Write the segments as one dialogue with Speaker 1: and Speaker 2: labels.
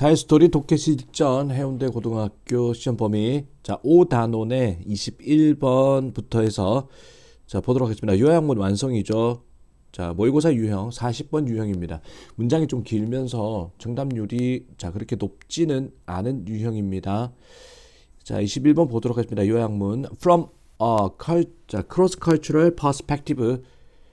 Speaker 1: 자의 스토리 독해시 직전 해운대 고등학교 시험 범위 자 5단원의 21번부터 해서 자 보도록 하겠습니다. 요양문 완성이죠. 자 모의고사 유형 40번 유형입니다. 문장이 좀 길면서 정답률이 자 그렇게 높지는 않은 유형입니다. 자 21번 보도록 하겠습니다. 요양문 from a cross cultural perspective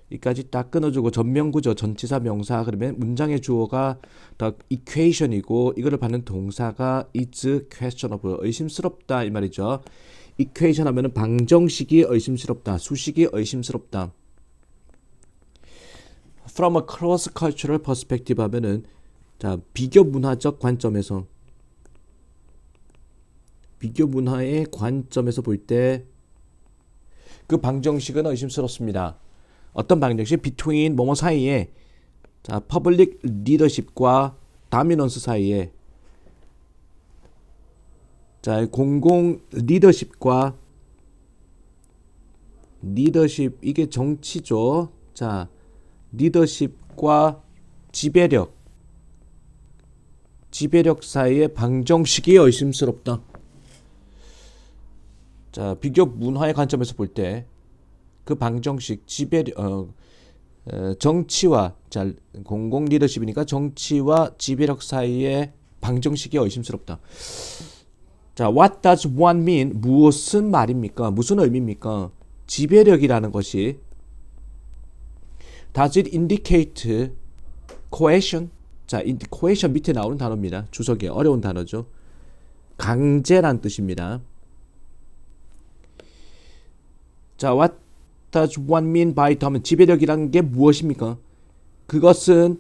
Speaker 1: 이까지 딱 끊어주고 전명구조 전치사 명사 그러면 문장의 주어가 다 equation이고 이거를 받는 동사가 is questionable 의심스럽다 이 말이죠. equation 하면은 방정식이 의심스럽다 수식이 의심스럽다. from a cross cultural perspective 하면은 자 비교 문화적 관점에서 비교 문화의 관점에서 볼 때 그 방정식은 의심스럽습니다. 어떤 방향 역시 between 뭐뭐 사이에 자 public leadership과 dominance 사이에 자 공공 리더십과 리더십 이게 정치죠. 자 리더십과 지배력 지배력 사이의 방정식이 의심스럽다. 자 비교 문화의 관점에서 볼때 그 방정식 지배 어, 어, 정치와 잘 공공 리더십이니까 정치와 지배력 사이의 방정식이 의심스럽다. 자, what does one mean? 무엇은 말입니까? 무슨 의미입니까? 지배력이라는 것이 does it indicate c o e r i o n 자, c o e r i o n 밑에 나오는 단어입니다. 주석에 어려운 단어죠. 강제란 뜻입니다. 자, what does one mean by t e r 지배력이라는 게 무엇입니까? 그것은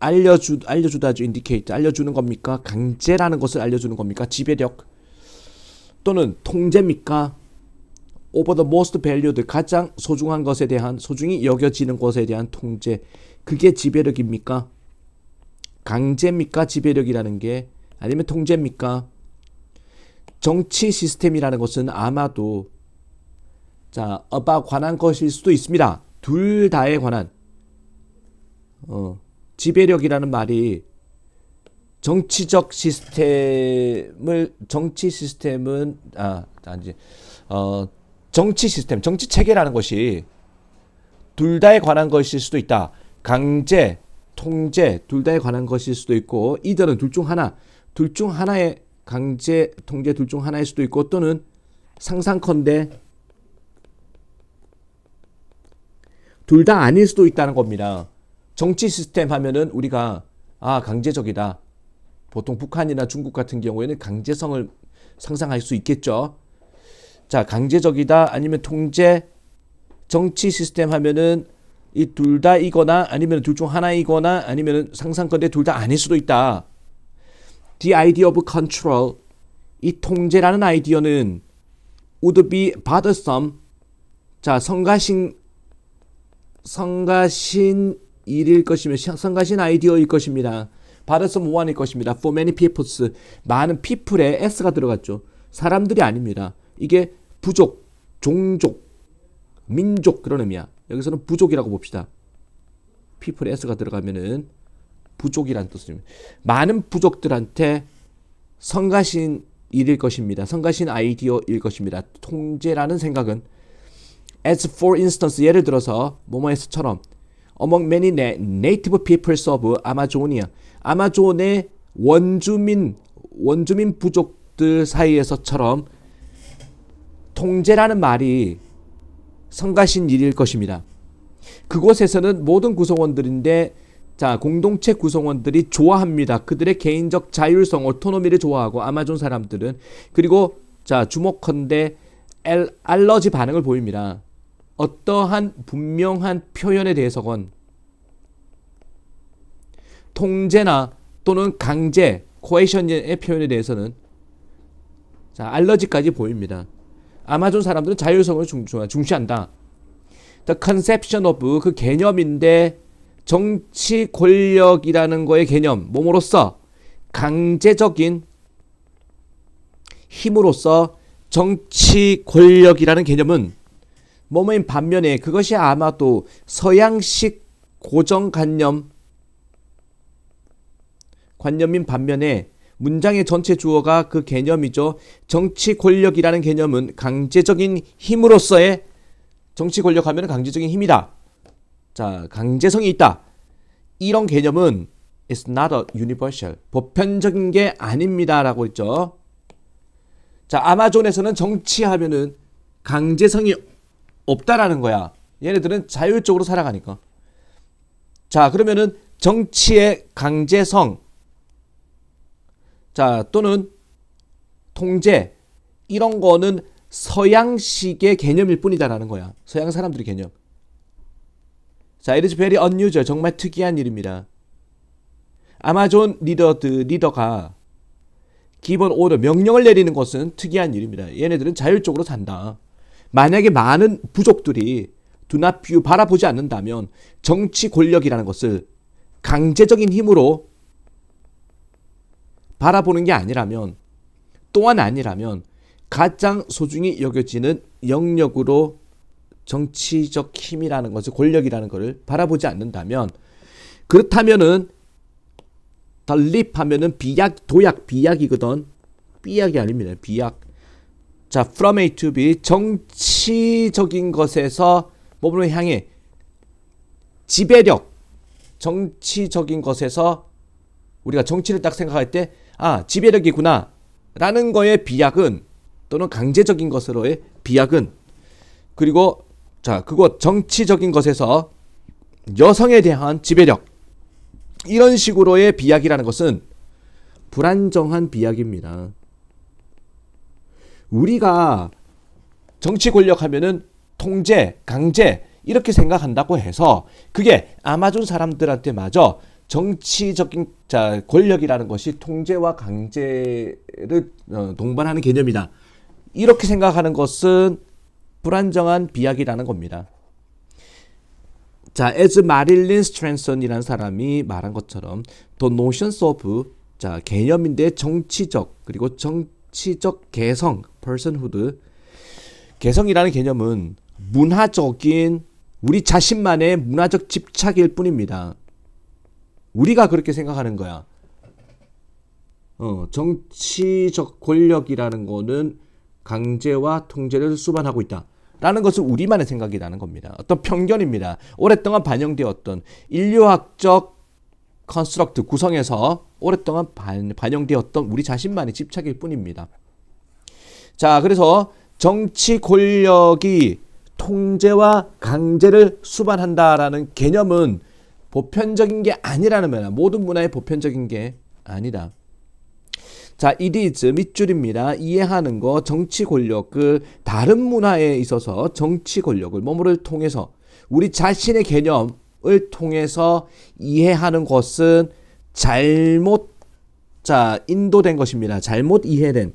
Speaker 1: 알려주 알려주다죠 indicate 알려주는 겁니까? 강제라는 것을 알려주는 겁니까? 지배력 또는 통제입니까? over the most valued 가장 소중한 것에 대한 소중히 여겨지는 것에 대한 통제 그게 지배력입니까? 강제입니까? 지배력이라는 게 아니면 통제입니까? 정치 시스템이라는 것은 아마도 자, a b 관한 것일 수도 있습니다. 둘 다에 관한 어, 지배력이라는 말이 정치적 시스템을 정치 시스템은 아아지어 정치 시스템 정치 체계라는 것이 둘 다에 관한 것일 수도 있다 강제 통제 둘 다에 관한 것일 수도 있고 이들은 둘 중 하나 둘 중 하나의 강제 통제 둘 중 하나일 수도 있고 또는 상상컨대 둘다 아닐 수도 있다는 겁니다. 정치 시스템 하면은 우리가 아 강제적이다. 보통 북한이나 중국 같은 경우에는 강제성을 상상할 수 있겠죠. 자, 강제적이다 아니면 통제 정치 시스템 하면은 이 둘 다이거나 아니면 둘 중 하나이거나 아니면 상상건데 둘다 아닐 수도 있다. The idea of control 이 통제라는 아이디어는 would be bothersome 자 성가신 성가신 일일 것이며 성가신 아이디어일 것입니다. 바르섬 오안일 것입니다. For many peoples 많은 people에 s가 들어갔죠. 사람들이 아닙니다. 이게 부족, 종족, 민족 그런 의미야. 여기서는 부족이라고 봅시다. people에 s가 들어가면은 부족이란 뜻입니다. 많은 부족들한테 성가신 일일 것입니다. 성가신 아이디어일 것입니다. 통제라는 생각은 As for instance, 예를 들어서 모모에서처럼 among many native peoples of Amazonia, 아마존의 원주민 원주민 부족들 사이에서처럼 통제라는 말이 성가신 일일 것입니다. 그곳에서는 모든 구성원들인데 자 공동체 구성원들이 좋아합니다. 그들의 개인적 자율성, 오토노미를 좋아하고 아마존 사람들은 그리고 자 주목컨대 알러지 반응을 보입니다. 어떠한 분명한 표현에 대해서건 통제나 또는 강제, 코에이션의 표현에 대해서는 자, 알러지까지 보입니다. 아마존 사람들은 자율성을 중, 중시한다. The conception of 그 개념인데 정치 권력이라는 거의 개념, 몸으로서 강제적인 힘으로서 정치 권력이라는 개념은 몸인 반면에 그것이 아마도 서양식 고정관념 관념인 반면에 문장의 전체 주어가 그 개념이죠. 정치 권력이라는 개념은 강제적인 힘으로서의 정치 권력 하면 강제적인 힘이다. 자, 강제성이 있다. 이런 개념은 is not a universal. 보편적인 게 아닙니다라고 했죠. 자, 아마존에서는 정치하면은 강제성이 없다라는 거야. 얘네들은 자율적으로 살아가니까. 자, 그러면은 정치의 강제성. 자, 또는 통제. 이런 거는 서양식의 개념일 뿐이다라는 거야. 서양 사람들의 개념. 자, it is very unusual. 정말 특이한 일입니다. 아마존 리더들, 리더가 기본 오더 명령을 내리는 것은 특이한 일입니다. 얘네들은 자율적으로 산다. 만약에 많은 부족들이 눈앞뷰 바라보지 않는다면 정치 권력이라는 것을 강제적인 힘으로 바라보는 게 아니라면 또한 아니라면 가장 소중히 여겨지는 영역으로 정치적 힘이라는 것을 권력이라는 것을 바라보지 않는다면 그렇다면은 달립하면은 비약 도약 비약이거든 비약이 아닙니다 비약 자, from A to B 정치적인 것에서 몸으로 향해 지배력 정치적인 것에서 우리가 정치를 딱 생각할 때 아, 지배력이구나 라는 거에 비약은 또는 강제적인 것으로의 비약은 그리고 자, 그곳 정치적인 것에서 여성에 대한 지배력 이런 식으로의 비약이라는 것은 불안정한 비약입니다. 우리가 정치 권력 하면은 통제, 강제 이렇게 생각한다고 해서 그게 아마존 사람들한테마저 정치적인 자 권력이라는 것이 통제와 강제를 어, 동반하는 개념이다. 이렇게 생각하는 것은 불안정한 비약이라는 겁니다. 자, 에즈 마릴린 스트랜슨이라는 사람이 말한 것처럼 t h 션 서브 자, 개념인데 정치적 그리고 정치적 개성 personhood 개성이라는 개념은 문화적인 우리 자신만의 문화적 집착일 뿐입니다. 우리가 그렇게 생각하는 거야. 어, 정치적 권력이라는 거는 강제와 통제를 수반하고 있다. 라는 것은 우리만의 생각이라는 겁니다. 어떤 편견입니다. 오랫동안 반영되었던 인류학적 컨스트럭트 구성에서 오랫동안 반, 반영되었던 우리 자신만의 집착일 뿐입니다. 자, 그래서 정치 권력이 통제와 강제를 수반한다라는 개념은 보편적인 게 아니라는 거야. 모든 문화의 보편적인 게 아니다. 자, 이디즈 밑줄입니다. 이해하는 거 정치 권력 그 다른 문화에 있어서 정치 권력을 뭐뭐를 통해서 우리 자신의 개념을 통해서 이해하는 것은 잘못 자 인도된 것입니다. 잘못 이해된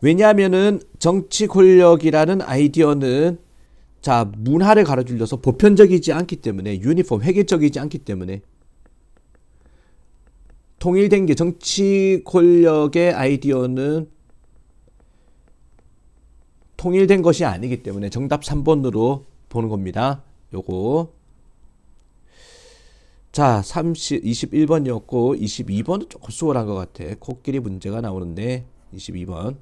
Speaker 1: 왜냐하면은 정치 권력이라는 아이디어는 자 문화를 가로질러서 보편적이지 않기 때문에 유니폼 회계적이지 않기 때문에 통일된 게 정치 권력의 아이디어는 통일된 것이 아니기 때문에 정답 3번으로 보는 겁니다. 요거 자 30, 21번이었고 22번은 조금 수월한 것 같아. 코끼리 문제가 나오는데 22번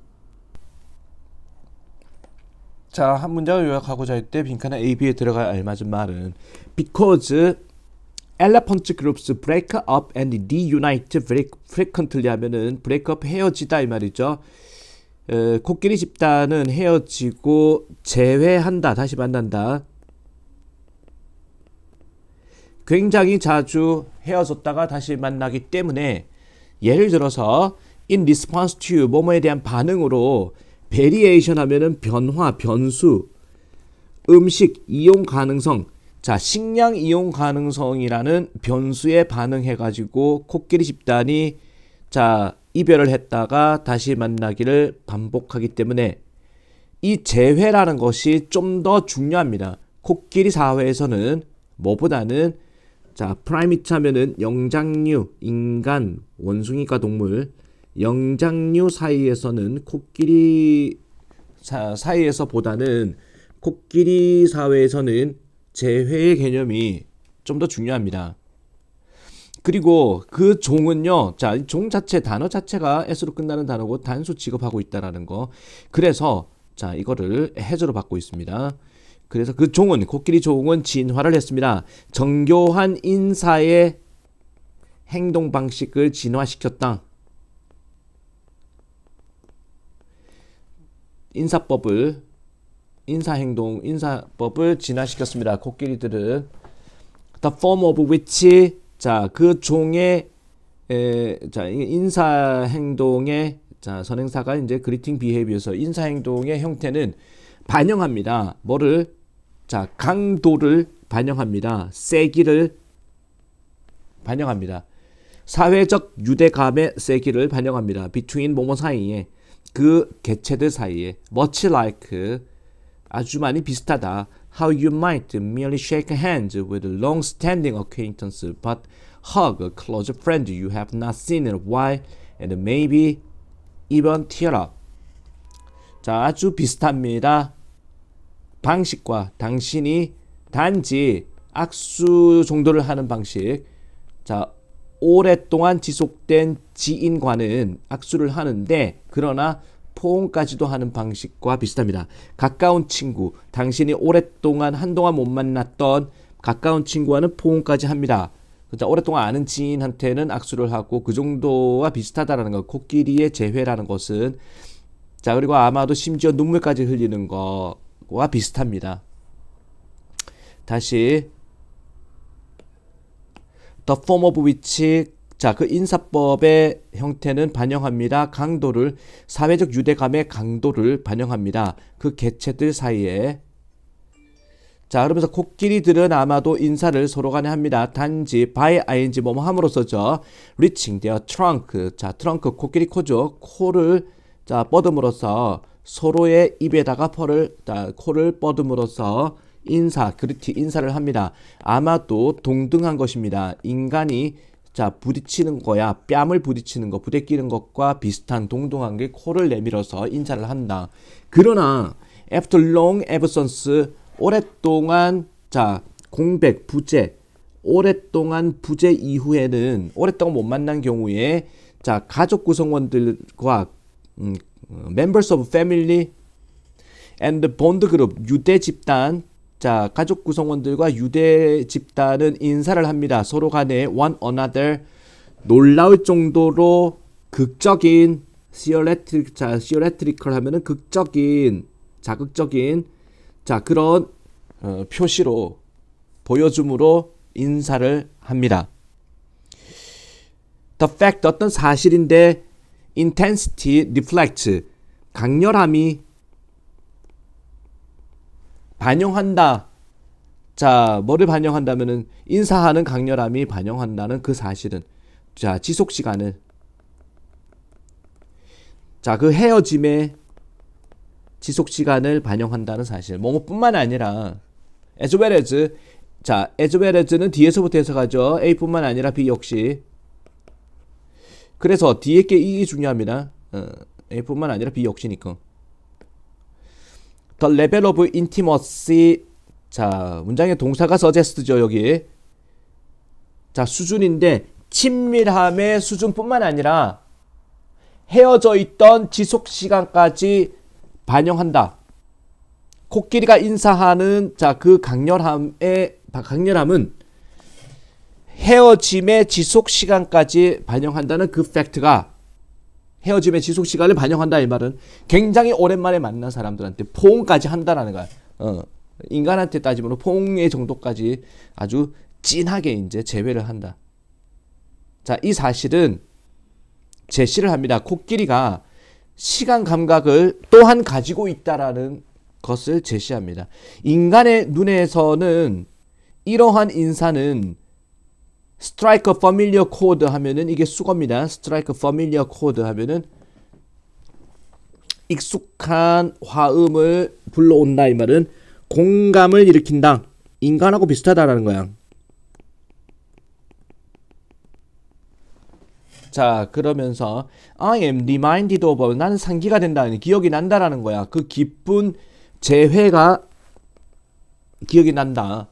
Speaker 1: 자, 한 문장을 요약하고자 할 때빈칸에 A, B에 들어갈 알맞은 말은 because elephant groups break up and reunite frequently 하면은 break up 헤어지다 이 말이죠. 에, 코끼리 집단은 헤어지고 재회한다, 다시 만난다. 굉장히 자주 헤어졌다가 다시 만나기 때문에 예를 들어서 in response to 뭐뭐에 대한 반응으로 베리에이션 하면은 변화, 변수, 음식 이용 가능성. 자, 식량 이용 가능성이라는 변수에 반응해 가지고 코끼리 집단이 자, 이별을 했다가 다시 만나기를 반복하기 때문에 이 재회라는 것이 좀 더 중요합니다. 코끼리 사회에서는 뭐보다는 자, 프라이미트 하면은 영장류, 인간, 원숭이과 동물, 영장류 사이에서는 코끼리 사, 사이에서보다는 코끼리 사회에서는 재회의 개념이 좀 더 중요합니다. 그리고 그 종은요, 자, 종 자체, 단어 자체가 S로 끝나는 단어고 단수 취급하고 있다라는 거. 그래서, 자, 이거를 해저로 받고 있습니다. 그래서 그 종은, 코끼리 종은 진화를 했습니다. 정교한 인사의 행동 방식을 진화시켰다. 인사법을 인사행동 인사법을 진화시켰습니다. 코끼리들은 the form of which 자그 종의 에, 자 인사행동의 자 선행사가 이제 그리팅 비헤비에서 인사행동의 형태는 반영합니다. 뭐를 자 강도를 반영합니다. 세기를 반영합니다. 사회적 유대감의 세기를 반영합니다. between 뭐뭐 사이에 그 개체들 사이에 much like 아주 많이 비슷하다. How you might merely shake hands with a long-standing acquaintance, but hug a close friend you have not seen in a while, and maybe even tear up. 자, 아주 비슷합니다. 방식과 당신이 단지 악수 정도를 하는 방식, 자 오랫동안 지속된 지인과는 악수를 하는데 그러나 포옹까지도 하는 방식과 비슷합니다. 가까운 친구, 당신이 오랫동안 한동안 못 만났던 가까운 친구와는 포옹까지 합니다. 그러니까 오랫동안 아는 지인한테는 악수를 하고 그 정도와 비슷하다는 것. 코끼리의 재회라는 것은 자 그리고 아마도 심지어 눈물까지 흘리는 것과 비슷합니다. 다시 the form of which 자, 그 인사법의 형태는 반영합니다. 강도를, 사회적 유대감의 강도를 반영합니다. 그 개체들 사이에. 자, 그러면서 코끼리들은 아마도 인사를 서로 간에 합니다. 단지 by ing 뭐뭐 함으로써죠. reaching their trunk. 자, 트렁크 코끼리 코죠. 코를 자, 뻗음으로써 서로의 입에다가 펄을 자, 코를 뻗음으로써 인사, 그리티 인사를 합니다. 아마도 동등한 것입니다. 인간이 자 부딪히는 거야 뺨을 부딪히는 거 부대끼는 것과 비슷한 동등한 게 코를 내밀어서 인사를 한다. 그러나 after long absence 오랫동안 자 공백 부재 오랫동안 부재 이후에는 오랫동안 못 만난 경우에 자 가족 구성원들과 음, 어, members of family and bond 그룹 유대 집단 자, 가족 구성원들과 유대 집단은 인사를 합니다. 서로 간에 one another 놀라울 정도로 극적인 시어레트릭 자, 시어레트리컬 하면은 극적인 자극적인 자, 그런 어, 표시로 보여줌으로 인사를 합니다. The fact 어떤 사실인데 intensity reflects 강렬함이 반영한다. 자, 뭐를 반영한다면은 인사하는 강렬함이 반영한다는 그 사실은 자, 지속 시간을 자, 그 헤어짐의 지속 시간을 반영한다는 사실. 뭐, 뭐뿐만 아니라 as well as 자, as well as는 뒤에서부터 해석하죠. A뿐만 아니라 B 역시 그래서 뒤에 게이 중요합니다. 어, A뿐만 아니라 B 역시니까 The level of intimacy. 자, 문장의 동사가 서 u 스 g e s 죠 여기. 자, 수준인데, 친밀함의 수준뿐만 아니라 헤어져 있던 지속 시간까지 반영한다. 코끼리가 인사하는 자, 그 강렬함의, 강렬함은 헤어짐의 지속 시간까지 반영한다는 그 팩트가 헤어짐의 지속 시간을 반영한다 이 말은 굉장히 오랜만에 만난 사람들한테 포옹까지 한다라는 거야. 어. 인간한테 따지면 포옹의 정도까지 아주 진하게 이제 제외를 한다. 자, 이 사실은 제시를 합니다. 코끼리가 시간 감각을 또한 가지고 있다라는 것을 제시합니다. 인간의 눈에서는 이러한 인사는 strike a familiar chord 하면은 이게 수겁니다 strike a familiar chord 하면은 익숙한 화음을 불러온다 이 말은 공감을 일으킨다. 인간하고 비슷하다라는 거야. 자 그러면서 I am reminded of 나는 상기가 된다 기억이 난다라는 거야. 그 기쁜 재회가 기억이 난다.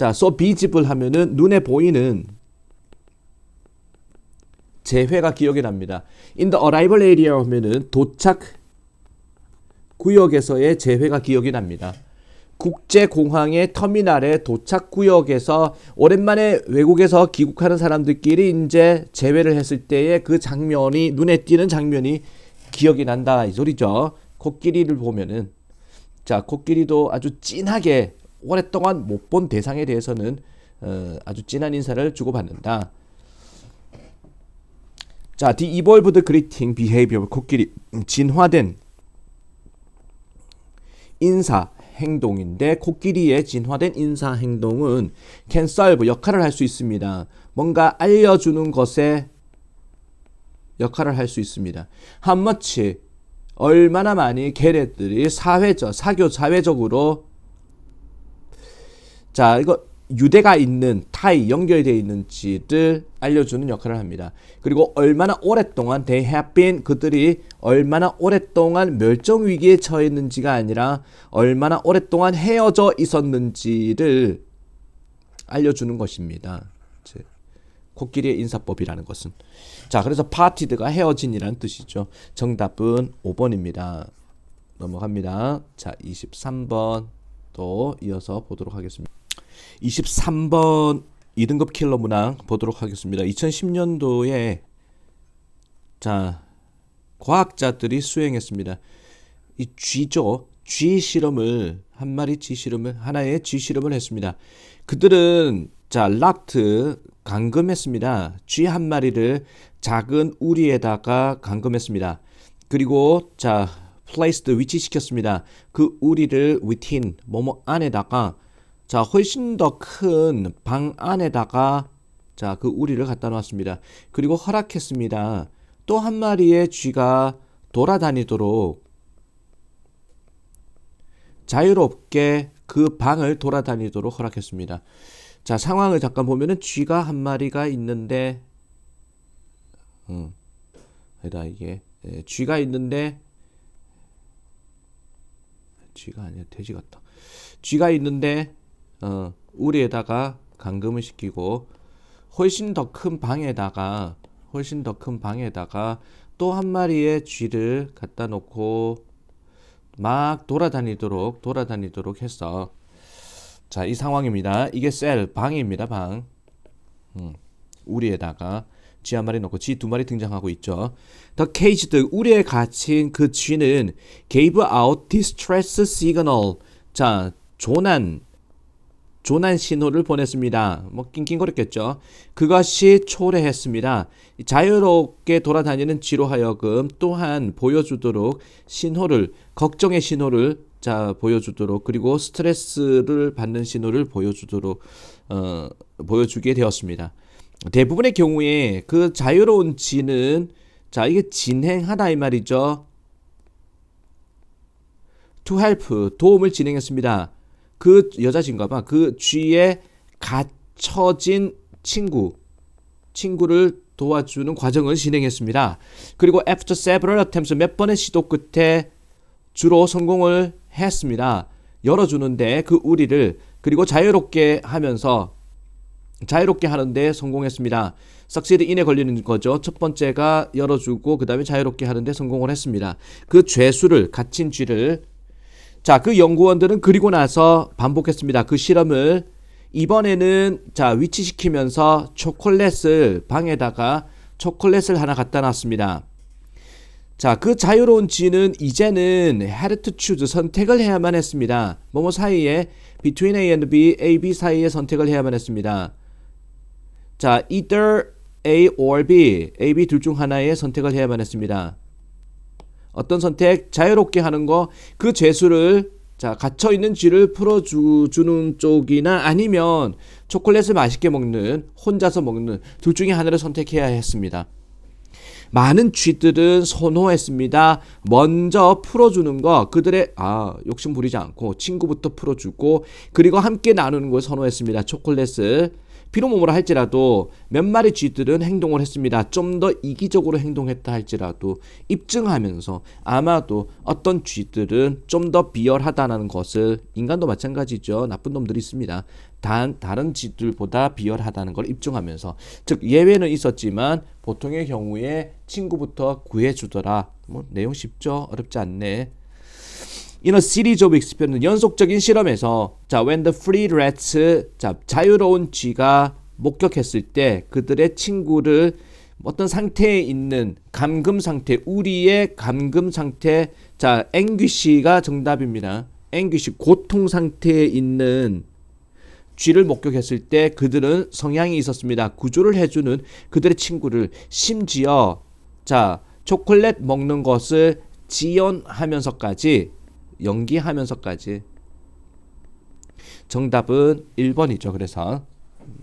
Speaker 1: 자, so visible 하면은 눈에 보이는 재회가 기억이 납니다. In the arrival area 하면은 도착 구역에서의 재회가 기억이 납니다. 국제공항의 터미널의 도착 구역에서 오랜만에 외국에서 귀국하는 사람들끼리 이제 재회를 했을 때의 그 장면이 눈에 띄는 장면이 기억이 난다 이 소리죠. 코끼리를 보면은 자 코끼리도 아주 진하게 오랫동안 못 본 대상에 대해서는 어, 아주 진한 인사를 주고받는다. 자, the evolved greeting behavior, 코끼리 음, 진화된 인사 행동인데 코끼리의 진화된 인사 행동은 can serve 역할을 할 수 있습니다. 뭔가 알려주는 것에 역할을 할 수 있습니다. how 얼마나 많이 걔네들이 사회적 사교 사회적으로 자, 이거 유대가 있는 타이 연결되어 있는지를 알려주는 역할을 합니다. 그리고 얼마나 오랫동안 they have been 그들이 얼마나 오랫동안 멸종 위기에 처해있는지가 아니라 얼마나 오랫동안 헤어져 있었는지를 알려주는 것입니다. 코끼리의 인사법이라는 것은 자 그래서 파티드가 헤어진이라는 뜻이죠. 정답은 5번입니다. 넘어갑니다. 자 23번 또 이어서 보도록 하겠습니다. 23번 2등급 킬러 문항 보도록 하겠습니다. 2010년도에 자 과학자들이 수행했습니다. 이 쥐죠. 쥐 실험을 한 마리 쥐 실험을 하나의 쥐 실험을 했습니다. 그들은 자 락트 감금했습니다. 쥐 한 마리를 작은 우리에다가 감금했습니다. 그리고 자 placed 위치시켰습니다. 그 우리를 within 뭐뭐 안에다가 자, 훨씬 더 큰 방 안에다가 자, 그 우리를 갖다 놨습니다. 그리고 허락했습니다. 또 한 마리의 쥐가 돌아다니도록 자유롭게 그 방을 돌아다니도록 허락했습니다. 자, 상황을 잠깐 보면은 쥐가 한 마리가 있는데 음. 아니다 이게 예, 쥐가 있는데 쥐가 아니라 돼지 같다. 쥐가 있는데 어, 우리에다가 감금을 시키고 훨씬 더 큰 방에다가 훨씬 더 큰 방에다가 또 한 마리의 쥐를 갖다 놓고 막 돌아다니도록 돌아다니도록 했어. 자, 이 상황입니다. 이게 셀 방입니다. 방. 음, 우리에다가 쥐 한 마리 놓고쥐 두 마리 등장하고 있죠. The caged 우리에 갇힌 그 쥐는 gave out distress signal. 자, 조난 조난 신호를 보냈습니다. 뭐 낑낑거렸겠죠. 그것이 초래했습니다. 자유롭게 돌아다니는 지로 하여금 또한 보여주도록 신호를 걱정의 신호를 자 보여주도록 그리고 스트레스를 받는 신호를 보여주도록 어, 보여주게 되었습니다. 대부분의 경우에 그 자유로운 쥐는 자 이게 진행하다 이 말이죠. to help 도움을 진행했습니다. 그 여자친구가 봐. 그 쥐에 갇혀진 친구 친구를 도와주는 과정을 진행했습니다. 그리고 after several attempts 몇 번의 시도 끝에 주로 성공을 했습니다. 열어주는데 그 우리를 그리고 자유롭게 하면서 자유롭게 하는데 성공했습니다. 삭시드 인에 걸리는 거죠. 첫 번째가 열어주고 그 다음에 자유롭게 하는데 성공을 했습니다. 그 죄수를 갇힌 쥐를 자, 그 연구원들은 그리고 나서 반복했습니다. 그 실험을 이번에는 자, 위치시키면서 초콜릿을 방에다가 초콜릿을 하나 갖다 놨습니다. 자, 그 자유로운 지는 이제는 헤르트 추즈 선택을 해야만 했습니다. 뭐뭐 사이에 between A and B, A, B 사이에 선택을 해야만 했습니다. 자, either A or B, A, B 둘 중 하나의 선택을 해야만 했습니다. 어떤 선택 자유롭게 하는 거 그 죄수를 자 갇혀 있는 쥐를 풀어주는 쪽이나 아니면 초콜릿을 맛있게 먹는 혼자서 먹는 둘 중에 하나를 선택해야 했습니다. 많은 쥐들은 선호했습니다. 먼저 풀어주는 거 그들의 아 욕심 부리지 않고 친구부터 풀어주고 그리고 함께 나누는 걸 선호했습니다. 초콜릿을 피로몸으로 할지라도 몇 마리 쥐들은 행동을 했습니다. 좀 더 이기적으로 행동했다 할지라도 입증하면서 아마도 어떤 쥐들은 좀 더 비열하다는 것을 인간도 마찬가지죠. 나쁜 놈들이 있습니다. 단 다른 쥐들보다 비열하다는 걸 입증하면서 즉 예외는 있었지만 보통의 경우에 친구부터 구해주더라. 뭐 내용 쉽죠. 어렵지 않네. in a series of experience 연속적인 실험에서 자 when the free rats 자 자유로운 쥐가 목격했을 때 그들의 친구를 어떤 상태에 있는 감금 상태 우리의 감금 상태 자 앵귀시가 정답입니다 앵귀시 고통 상태에 있는 쥐를 목격했을 때 그들은 성향이 있었습니다 구조를 해주는 그들의 친구를 심지어 자 초콜릿 먹는 것을 지연하면서까지 연기하면서까지 정답은 1번이죠. 그래서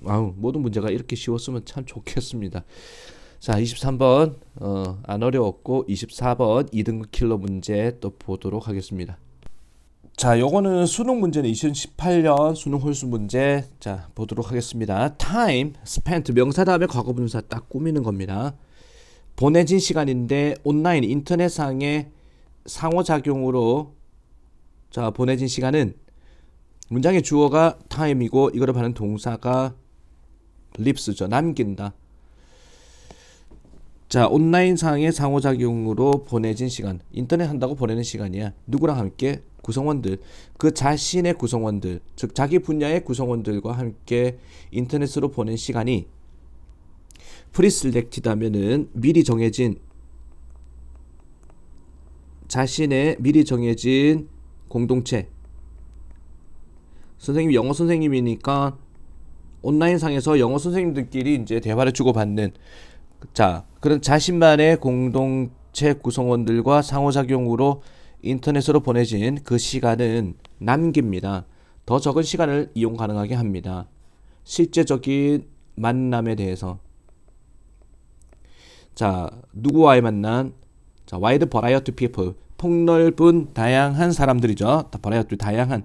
Speaker 1: 아우, 모든 문제가 이렇게 쉬웠으면 참 좋겠습니다. 자, 23번 어, 안 어려웠고 24번 2등급 킬러 문제 또 보도록 하겠습니다. 자, 요거는 수능 문제는 2018년 수능 홀수 문제 자 보도록 하겠습니다. time spent 명사 다음에 과거 분사 딱 꾸미는 겁니다. 보내진 시간인데 온라인 인터넷상의 상호작용으로 자, 보내진 시간은 문장의 주어가 time이고 이거를 받는 동사가 립스죠. 남긴다. 자, 온라인상의 상호작용으로 보내진 시간. 인터넷 한다고 보내는 시간이야. 누구랑 함께? 구성원들. 그 자신의 구성원들. 즉, 자기 분야의 구성원들과 함께 인터넷으로 보낸 시간이 프리슬렉티드 하면은 미리 정해진 자신의 미리 정해진 공동체 선생님 영어 선생님이니까 온라인상에서 영어 선생님들끼리 이제 대화를 주고받는 자 그런 자신만의 공동체 구성원들과 상호작용으로 인터넷으로 보내진 그 시간은 남깁니다. 더 적은 시간을 이용 가능하게 합니다. 실제적인 만남에 대해서 자 누구와의 만남 자 wide v a r i e t 폭넓은 다양한 사람들이죠. 다번에 또 다양한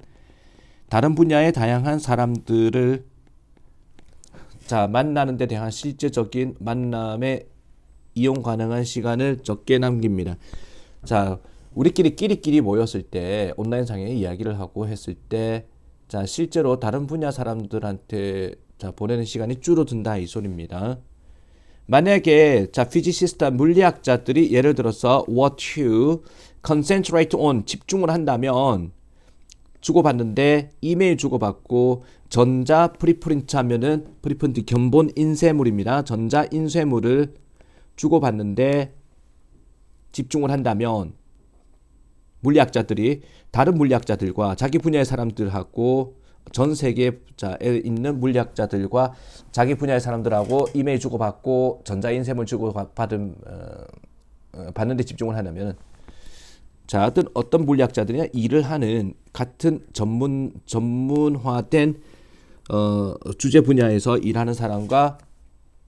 Speaker 1: 다른 분야의 다양한 사람들을 자 만나는 데 대한 실제적인 만남에 이용 가능한 시간을 적게 남깁니다. 자 우리끼리 끼리끼리 모였을 때 온라인상에 이야기를 하고 했을 때자 실제로 다른 분야 사람들한테 자 보내는 시간이 줄어든다 이 소리입니다. 만약에 자 피지시스타 물리학자들이 예를 들어서 what you concentrate on 집중을 한다면 주고받는데 이메일 주고받고 전자 프리프린트 하면은 프리프린트 견본 인쇄물입니다. 전자 인쇄물을 주고받는데 집중을 한다면 물리학자들이 다른 물리학자들과 자기 분야의 사람들하고 전 세계에 있는 물리학자들과 자기 분야의 사람들하고 이메일 주고받고 전자 인쇄물 주고받는데 어, 어, 집중을 하려면 자, 어떤 어떤 물리학자들이나 일을 하는 같은 전문 전문화된 어, 주제 분야에서 일하는 사람과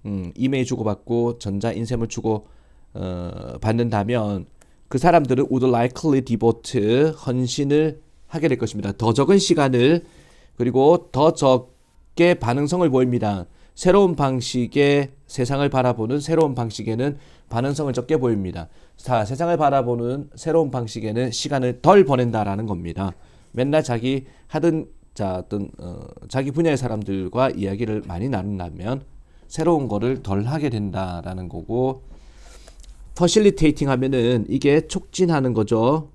Speaker 1: 음, 이메일 주고받고 전자 인쇄물 주고 어, 받는다면 그 사람들은 would likely devote 헌신을 하게 될 것입니다. 더 적은 시간을 그리고 더 적게 반응성을 보입니다. 새로운 방식의 세상을 바라보는 새로운 방식에는 반응성을 적게 보입니다. 자, 세상을 바라보는 새로운 방식에는 시간을 덜 보낸다라는 겁니다. 맨날 자기 하던 자 어떤 어, 자기 분야의 사람들과 이야기를 많이 나눈다면 새로운 거를 덜 하게 된다라는 거고 퍼실리테이팅 하면은 이게 촉진하는 거죠.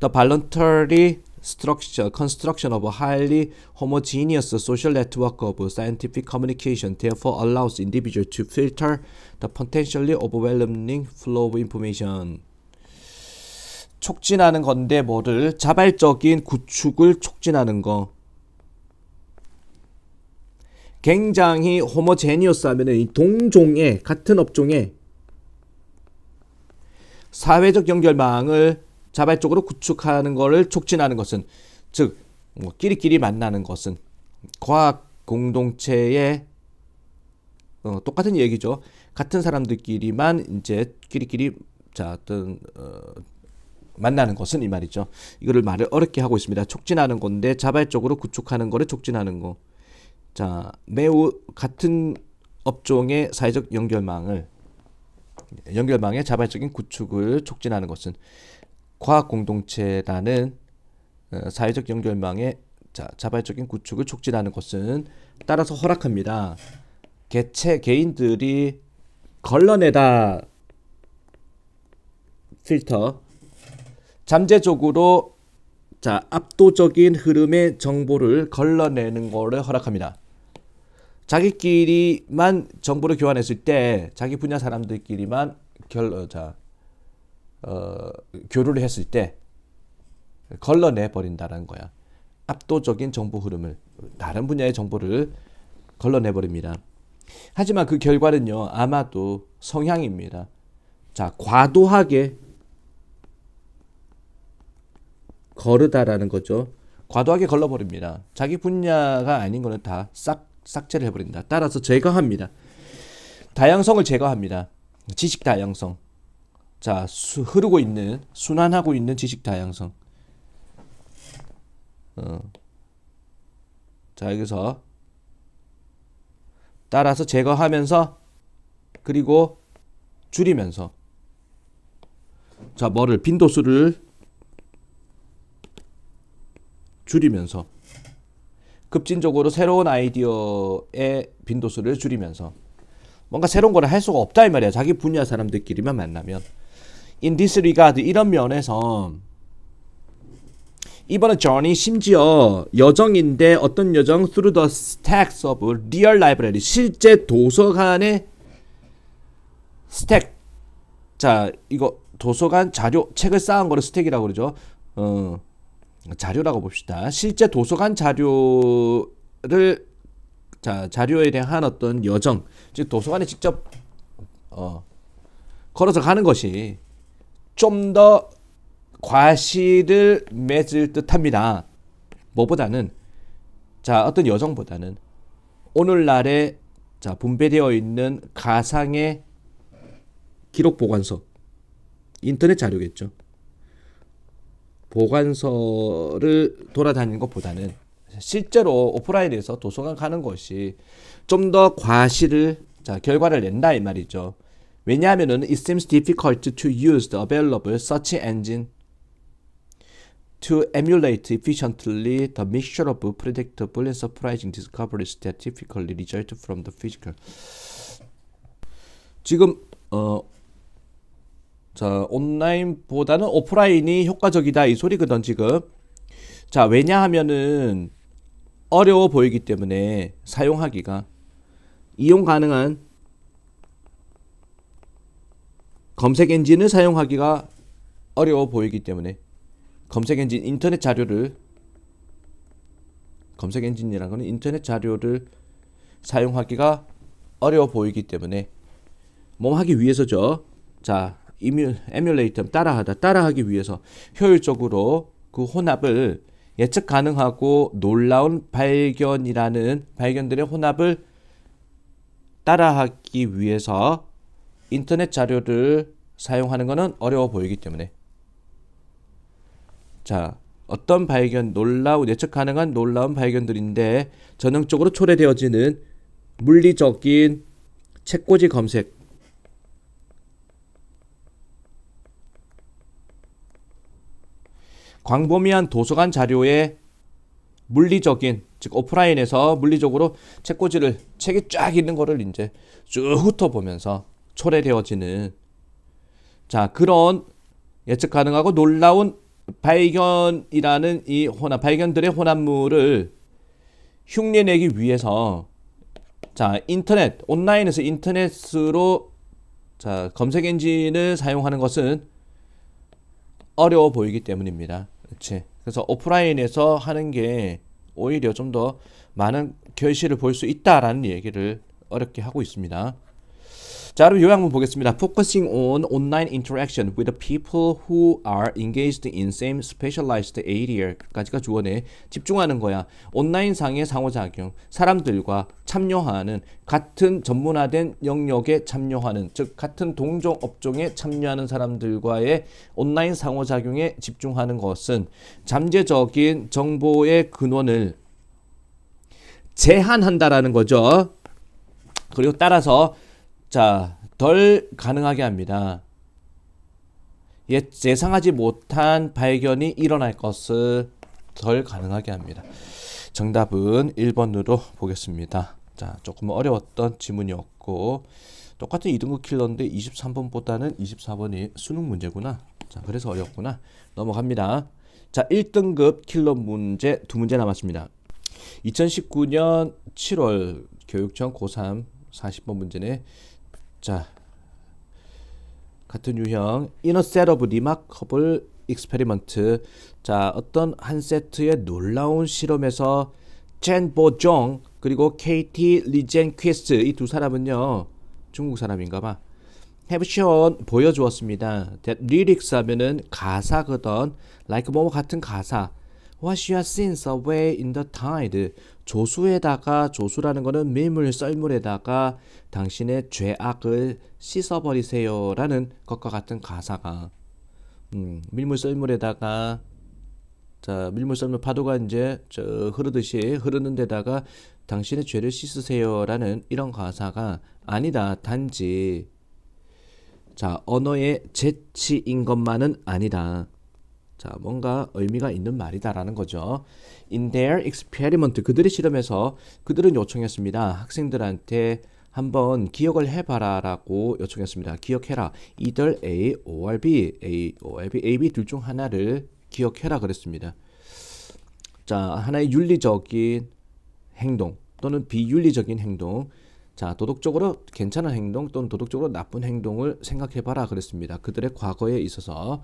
Speaker 1: The v o structure, construction of a highly homogeneous social network of scientific communication therefore allows individuals to filter the potentially overwhelming flow of information. 촉진하는 건데 뭐를 자발적인 구축을 촉진하는 거. 굉장히 호모제니어스 하면은 동종의 같은 업종의 사회적 연결망을 자발적으로 구축하는 것을 촉진하는 것은 즉 뭐 끼리끼리 만나는 것은 과학 공동체의 어, 똑같은 얘기죠. 같은 사람들끼리만 이제 끼리끼리 자 어떤 어, 만나는 것은 이 말이죠. 이거를 말을 어렵게 하고 있습니다. 촉진하는 건데 자발적으로 구축하는 거를 촉진하는 거. 자 매우 같은 업종의 사회적 연결망을 연결망의 자발적인 구축을 촉진하는 것은 과학 공동체라는 어, 사회적 연결망의 자, 발적인 구축을 촉진하는 것은 따라서 허락합니다. 개체 개인들이 걸러내다 필터 잠재적으로 자 압도적인 흐름의 정보를 걸러내는 것을 허락합니다. 자기끼리만 정보를 교환했을 때 자기 분야 사람들끼리만 결자 어, 어, 교류를 했을 때 걸러내 버린다는 거야. 압도적인 정보 흐름을 다른 분야의 정보를 걸러내 버립니다. 하지만 그 결과는요 아마도 성향입니다. 자 과도하게 거르다라는 거죠. 과도하게 걸러버립니다. 자기 분야가 아닌 거는 다싹 삭제를 해버린다. 따라서 제거합니다. 다양성을 제거합니다. 지식 다양성. 자, 수, 흐르고 있는 순환하고 있는 지식 다양성. 어. 자, 여기서 따라서 제거하면서 그리고 줄이면서 자, 뭐를 빈도수를 줄이면서 급진적으로 새로운 아이디어의 빈도수를 줄이면서 뭔가 새로운 거를 할 수가 없다 이 말이야. 자기 분야 사람들끼리만 만나면 in this regard 이런 면에서 이번에 j 이 심지어 여정인데 어떤 여정 through the stacks of real library 실제 도서관의 스택 자 이거 도서관 자료 책을 쌓은 거를 스택이라고 그러죠 어 자료라고 봅시다 실제 도서관 자료를 자 자료에 대한 어떤 여정 즉 도서관에 직접 어 걸어서 가는 것이 좀더 과실을 맺을 듯합니다. 뭐보다는 자 어떤 여정보다는 오늘날에 자 분배되어 있는 가상의 기록 보관서 인터넷 자료겠죠. 보관서를 돌아다니는 것보다는 실제로 오프라인에서 도서관 가는 것이 좀 더 과실을 자 결과를 낸다 이 말이죠. 왜냐하면은 it seems difficult to use the available search engine to emulate efficiently the mixture of predictable and surprising discoveries that typically result from the physical. 지금 어, 자 온라인보다는 오프라인이 효과적이다 이 소리거든 지금. 자 왜냐하면은 어려워 보이기 때문에 사용하기가 이용 가능한 검색 엔진을 사용하기가 어려워 보이기 때문에 검색 엔진 인터넷 자료를 검색 엔진이라 것은 인터넷 자료를 사용하기가 어려워 보이기 때문에 몸 하기 위해서죠. 자, 이뮬, 에뮬레이터 따라하다 따라하기 위해서 효율적으로 그 혼합을 예측 가능하고 놀라운 발견이라는 발견들의 혼합을 따라하기 위해서 인터넷 자료를 사용하는 것은 어려워 보이기 때문에 자 어떤 발견 놀라운 예측 가능한 놀라운 발견들인데 전형적으로 초래되어지는 물리적인 책꽂이 검색 광범위한 도서관 자료에 물리적인 즉 오프라인에서 물리적으로 책꽂이를 책이 쫙 있는 거를 이제 쭉 훑어보면서 초래되어지는 자 그런 예측 가능하고 놀라운 발견이라는 이 혼합 발견들의 혼합물을 흉내내기 위해서 자 인터넷 온라인에서 인터넷으로 자 검색 엔진을 사용하는 것은 어려워 보이기 때문입니다. 그렇지. 그래서 오프라인에서 하는 게 오히려 좀 더 많은 결실을 볼 수 있다라는 얘기를 어렵게 하고 있습니다. 자, 그럼 요약 한번 보겠습니다. Focusing on online interaction with people who are engaged in same specialized area까지가 주어네. 집중하는 거야. 온라인 상의 상호작용, 사람들과 참여하는 같은 전문화된 영역에 참여하는 즉 같은 동종 업종에 참여하는 사람들과의 온라인 상호작용에 집중하는 것은 잠재적인 정보의 근원을 제한한다라는 거죠. 그리고 따라서 자, 덜 가능하게 합니다. 예, 예상하지 못한 발견이 일어날 것을 덜 가능하게 합니다. 정답은 1번으로 보겠습니다. 자, 조금 어려웠던 지문이었고 똑같은 2등급 킬러인데 23번보다는 24번이 수능 문제구나. 자, 그래서 어렵구나. 넘어갑니다. 자, 1등급 킬러 문제 두 문제 남았습니다. 2019년 7월 교육청 고3 40번 문제네. 자 같은 유형 inner set of remarkable experiment 자 어떤 한 세트의 놀라운 실험에서 젠 보종 그리고 KT 리젠 퀘스트 이 두 사람은요 중국 사람인가 봐 have shown 보여주었습니다 that lyrics 하면은 가사거든 like 뭐뭐 같은 가사 What you have seen away in the tide 조수에다가 조수라는 것은 밀물 썰물에다가 당신의 죄악을 씻어버리세요라는 것과 같은 가사가 음, 밀물 썰물에다가 자 밀물 썰물 파도가 이제 저 흐르듯이 흐르는 데다가 당신의 죄를 씻으세요라는 이런 가사가 아니다 단지 자 언어의 재치인 것만은 아니다 자, 뭔가 의미가 있는 말이다라는 거죠. In their experiment, 그들의 실험에서 그들은 요청했습니다. 학생들한테 한번 기억을 해봐라라고 요청했습니다. 기억해라. either A or B, A or B, A, B 둘 중 하나를 기억해라 그랬습니다. 자, 하나의 윤리적인 행동 또는 비윤리적인 행동. 자, 도덕적으로 괜찮은 행동 또는 도덕적으로 나쁜 행동을 생각해봐라 그랬습니다. 그들의 과거에 있어서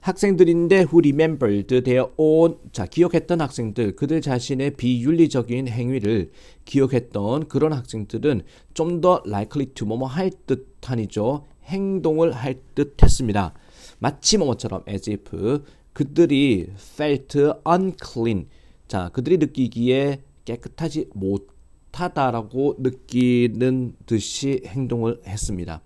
Speaker 1: 학생들인데 who remembered their own 자 기억했던 학생들 그들 자신의 비윤리적인 행위를 기억했던 그런 학생들은 좀 더 likely to 뭐뭐 할 듯한이죠 행동을 할 듯했습니다. 마치 뭐뭐처럼 as if 그들이 felt unclean 자 그들이 느끼기에 깨끗하지 못하다라고 느끼는 듯이 행동을 했습니다.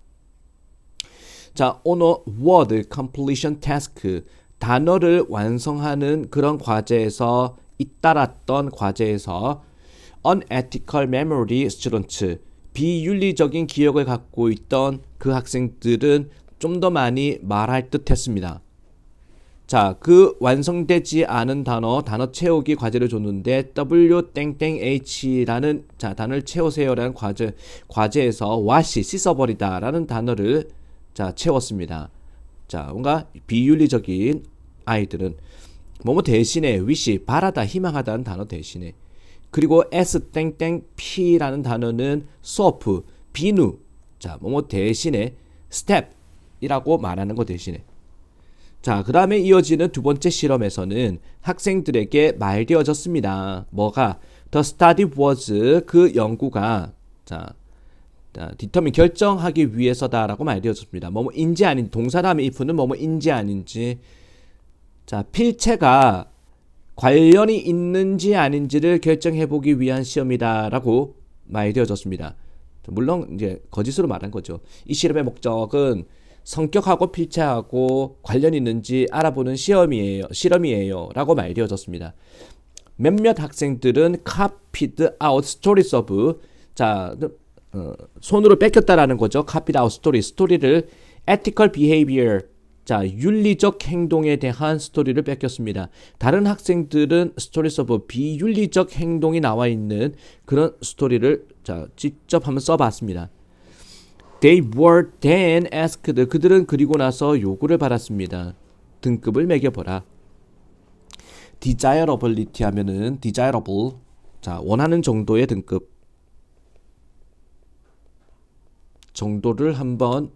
Speaker 1: 자, 오늘 word completion task 단어를 완성하는 그런 과제에서 잇따랐던 과제에서 unethical memory students 비윤리적인 기억을 갖고 있던 그 학생들은 좀 더 많이 말할 듯 했습니다. 자, 그 완성되지 않은 단어, 단어 채우기 과제를 줬는데 w-h라는 자, 단어를 채우세요라는 과제 과제에서 w a s 이 씻어버리다라는 단어를 자, 채웠습니다. 자, 뭔가 비윤리적인 아이들은 뭐뭐 대신에 w i 위 h 바라다 희망하다는 단어 대신에 그리고 s 땡땡 p라는 단어는 soap 비누 자 뭐뭐 대신에 step이라고 말하는 거 대신에 자, 그 다음에 이어지는 두 번째 실험에서는 학생들에게 말되어졌습니다. 뭐가? The study was 그 연구가 자, 디터민 아, 결정하기 위해서다라고 말되어졌습니다. 뭐뭐인지 아닌 동사 다음에 if는 뭐뭐인지 아닌지 자 필체가 관련이 있는지 아닌지를 결정해 보기 위한 시험이다라고 말되어졌습니다. 물론 이제 거짓으로 말한 거죠. 이 실험의 목적은 성격하고 필체하고 관련 있는지 알아보는 시험이에요. 실험이에요라고 말되어졌습니다. 몇몇 학생들은 copied out stories of 자 어, 손으로 뺏겼다라는 거죠. copied out story. 스토리를 ethical behavior 자, 윤리적 행동에 대한 스토리를 뺏겼습니다. 다른 학생들은 스토리 서버 비윤리적 행동이 나와 있는 그런 스토리를 자, 직접 한번 써봤습니다. They were then asked. 그들은 그리고 나서 요구를 받았습니다. 등급을 매겨보라. desirability 하면은 desirable. 자, 원하는 정도의 등급. 정도를 한번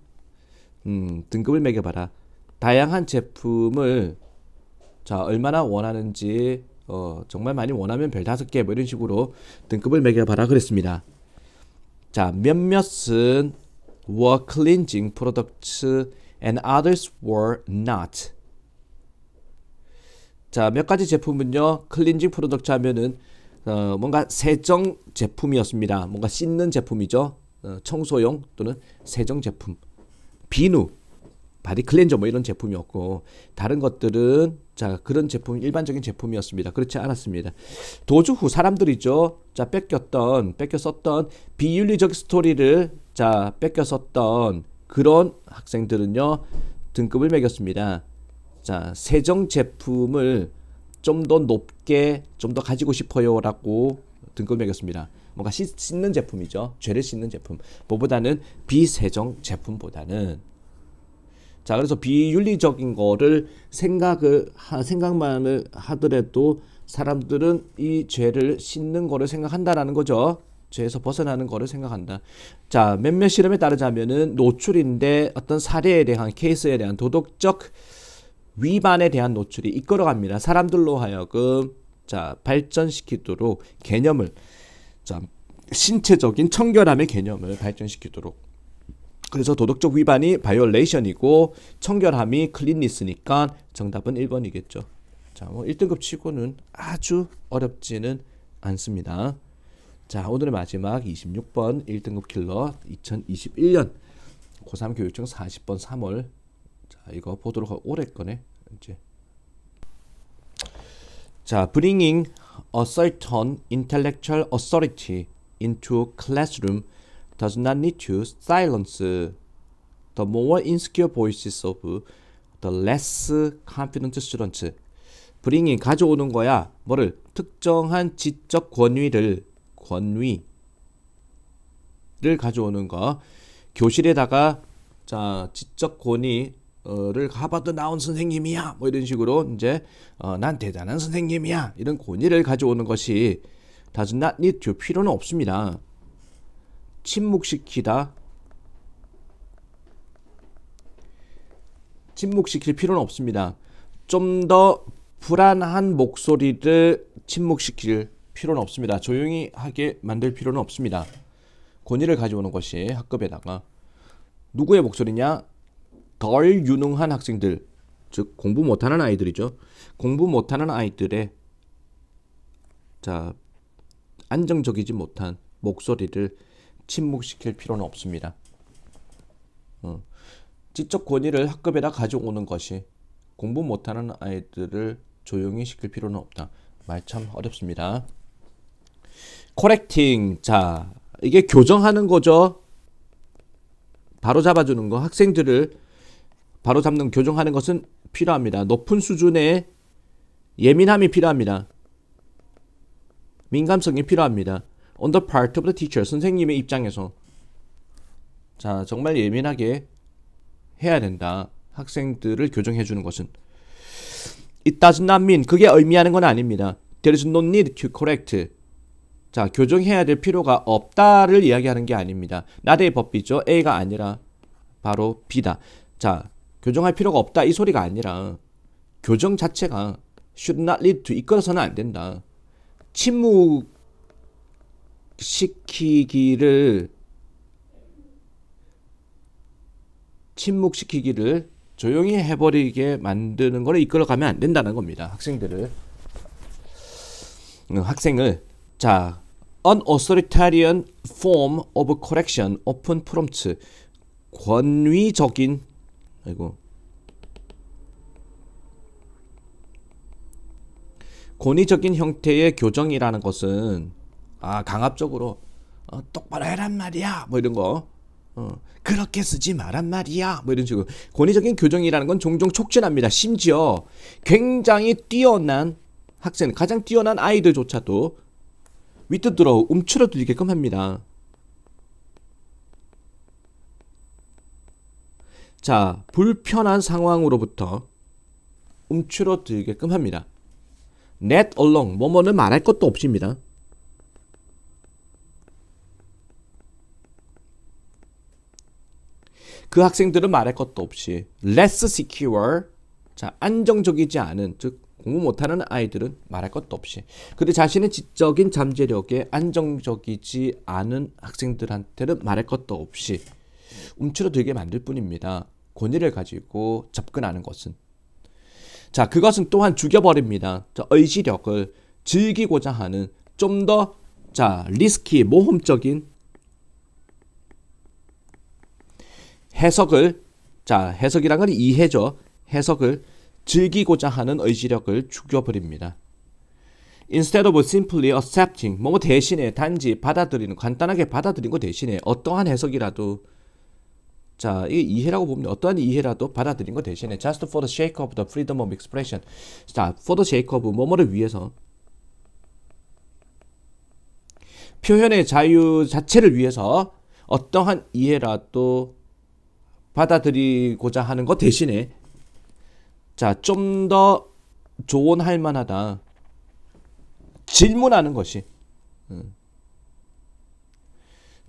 Speaker 1: 음, 등급을 매겨봐라. 다양한 제품을 자 얼마나 원하는지 어, 정말 많이 원하면 별 다섯 개뭐 이런 식으로 등급을 매겨봐라 그랬습니다. 자 몇몇은 were cleansing products and others were not. 자몇 가지 제품은요 클렌징 프로덕트 하면은 어, 뭔가 세정 제품이었습니다. 뭔가 씻는 제품이죠. 어, 청소용 또는 세정 제품, 비누, 바디 클렌저 뭐 이런 제품이었고 다른 것들은 자 그런 제품 일반적인 제품이었습니다. 그렇지 않았습니다. 도주 후 사람들이죠. 자 뺏겼던 뺏겨 썼던 비윤리적 스토리를 자 뺏겨 썼던 그런 학생들은요 등급을 매겼습니다. 자 세정 제품을 좀 더 높게 좀 더 가지고 싶어요라고 등급 매겼습니다. 뭔가 씻는 제품이죠. 죄를 씻는 제품. 뭐보다는 비세정 제품보다는 자 그래서 비윤리적인 거를 생각을 하, 생각만을 하더라도 사람들은 이 죄를 씻는 거를 생각한다라는 거죠. 죄에서 벗어나는 거를 생각한다. 자 몇몇 실험에 따르자면은 노출인데 어떤 사례에 대한 케이스에 대한 도덕적 위반에 대한 노출이 이끌어갑니다. 사람들로 하여금 자 발전시키도록 개념을 자, 신체적인 청결함의 개념을 발전시키도록 그래서 도덕적 위반이 바이올레이션이고 청결함이 클린니스니까 정답은 1번이겠죠. 자, 뭐 1등급 치고는 아주 어렵지는 않습니다. 자, 오늘의 마지막 26번 1등급 킬러 2021년 고3 교육청 40번 3월 자, 이거 보도록 하고 올해 거네. 이제 자, bringing assert on intellectual authority into classroom does not need to silence the more insecure voices of the less confident students. bring이 가져오는 거야. 뭐를 특정한 지적 권위를 권위를 가져오는 거. 교실에다가 자 지적 권위 를 하버드 나온 선생님이야 뭐 이런 식으로 이제 어, 난 대단한 선생님이야 이런 권위를 가져오는 것이 다 o e s not need to 필요는 없습니다 침묵시키다 침묵시킬 필요는 없습니다 좀 더 불안한 목소리를 침묵시킬 필요는 없습니다 조용히 하게 만들 필요는 없습니다 권위를 가져오는 것이 학급에다가 누구의 목소리냐 덜 유능한 학생들, 즉 공부 못하는 아이들이죠. 공부 못하는 아이들의 자 안정적이지 못한 목소리를 침묵시킬 필요는 없습니다. 어. 지적 권위를 학급에다 가져오는 것이 공부 못하는 아이들을 조용히 시킬 필요는 없다. 말 참 어렵습니다. 코렉팅 자 이게 교정하는 거죠. 바로 잡아주는 거 학생들을 바로잡는 교정하는 것은 필요합니다. 높은 수준의 예민함이 필요합니다. 민감성이 필요합니다. On the part of the teacher, 선생님의 입장에서 자 정말 예민하게 해야 된다. 학생들을 교정해 주는 것은 It does not mean 그게 의미하는 건 아닙니다. There is no need to correct. 자 교정해야 될 필요가 없다를 이야기하는 게 아닙니다. 나대의 법비죠. A가 아니라 바로 B다. 자 교정할 필요가 없다 이 소리가 아니라 교정 자체가 should not lead to 이끌어서는 안 된다. 침묵시키기를 침묵시키기를 조용히 해버리게 만드는 걸 이끌어가면 안 된다는 겁니다. 학생들을 음, 학생을 자 an authoritarian form of correction o f e n p r o m p t 권위적인 아이고 권위적인 형태의 교정이라는 것은 아 강압적으로 어, 똑바로 해란 말이야 뭐 이런 거 어, 그렇게 쓰지 말란 말이야 뭐 이런 식으로 권위적인 교정이라는 건 종종 촉진합니다 심지어 굉장히 뛰어난 학생 가장 뛰어난 아이들조차도 윗뜻들어 움츠러들게끔 합니다 자, 불편한 상황으로부터 움츠러들게끔 합니다. net along 뭐뭐는 말할 것도 없습니다. 그 학생들은 말할 것도 없이 less secure 자 안정적이지 않은 즉 공부 못하는 아이들은 말할 것도 없이 근데 자신의 지적인 잠재력에 안정적이지 않은 학생들한테는 말할 것도 없이 움츠러들게 만들 뿐입니다. 권위를 가지고 접근하는 것은 자 그것은 또한 죽여버립니다. 자, 의지력을 즐기고자 하는 좀 더자 리스키 모험적인 해석을 자 해석이란 건 이해죠. 해석을 즐기고자 하는 의지력을 죽여버립니다. Instead of simply accepting, 뭐 대신에 단지 받아들이는, 간단하게 받아들인 것 대신에 어떠한 해석이라도 자, 이 이해라고 보면 어떠한 이해라도 받아들인 것 대신에 just for the sake of the freedom of expression. 자, for the sake of 뭐뭐를 위해서 표현의 자유 자체를 위해서 어떠한 이해라도 받아들이고자 하는 것 대신에 자, 좀 더 조언할 만하다. 질문하는 것이 음.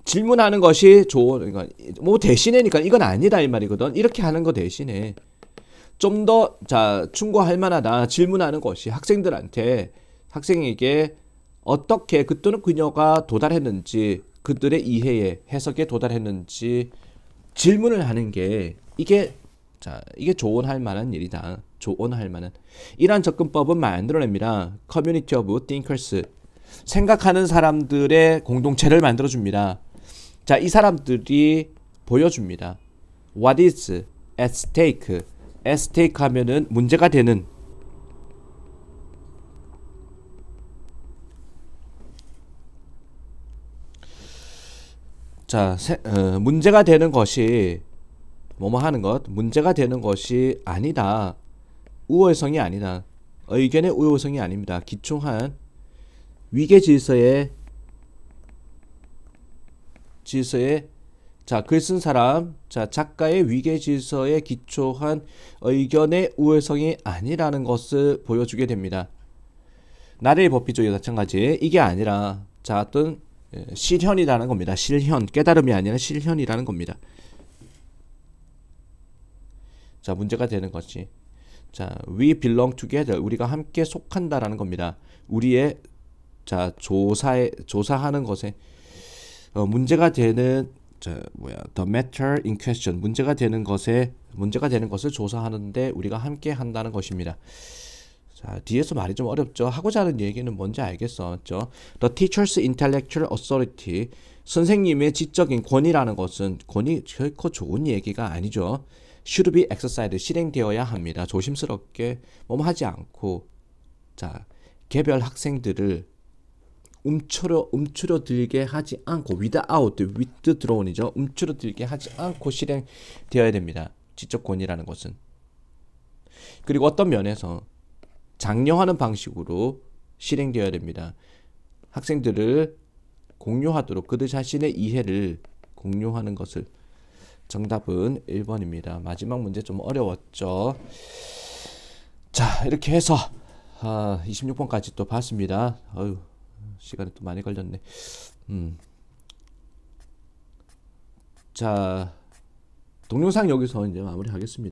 Speaker 1: 질문하는 것이 좋은 그러니까 뭐 대신에니까 그러니까 이건 아니다 이 말이거든. 이렇게 하는 거 대신에 좀 더자 충고할 만하다 질문하는 것이 학생들한테 학생에게 어떻게 그 또는 그녀가 도달했는지 그들의 이해에 해석에 도달했는지 질문을 하는 게 이게 자 이게 조언할 만한 일이다. 조언할 만한 이러 접근법은 만들어냅니다. 커뮤니티 오브 띵커스 생각하는 사람들의 공동체를 만들어줍니다. 자, 이 사람들이 보여줍니다. What is at stake? at stake 하면은 문제가 되는 자, 세, 어, 문제가 되는 것이 뭐뭐 하는 것, 문제가 되는 것이 아니다. 우월성이 아니다. 의견의 우월성이 아닙니다. 기충한 위계 질서의 지서에 자, 글쓴 사람, 자, 작가의 위계 질서에 기초한 의견의 우회성이 아니라는 것을 보여주게 됩니다. 나를 법비적 마찬가지. 이게 아니라, 자, 어떤 예, 실현이라는 겁니다. 실현. 깨달음이 아니라 실현이라는 겁니다. 자, 문제가 되는 것이. 자, we belong together. 우리가 함께 속한다라는 겁니다. 우리의, 자, 조사에, 조사하는 것에. 어, 문제가 되는 저 뭐야 the matter in question 문제가 되는 것에 문제가 되는 것을 조사하는데 우리가 함께 한다는 것입니다. 자 뒤에서 말이 좀 어렵죠. 하고자 하는 얘기는 뭔지 알겠었죠. The teacher's intellectual authority 선생님의 지적인 권위라는 것은 권위 결코 좋은 얘기가 아니죠. should be exercised 실행되어야 합니다. 조심스럽게 뭐뭐 하지 않고 자 개별 학생들을 움츠러 움츠러들게 하지 않고 without with 드론이죠. 움츠러들게 하지 않고 실행되어야 됩니다. 지적 권이라는 것은 그리고 어떤 면에서 장려하는 방식으로 실행되어야 됩니다. 학생들을 공유하도록 그들 자신의 이해를 공유하는 것을 정답은 1번입니다. 마지막 문제 좀 어려웠죠. 자, 이렇게 해서 아, 26번까지 또 봤습니다. 어휴. 시간이 또 많이 걸렸네. 음. 자, 동영상 여기서 이제 마무리하겠습니다.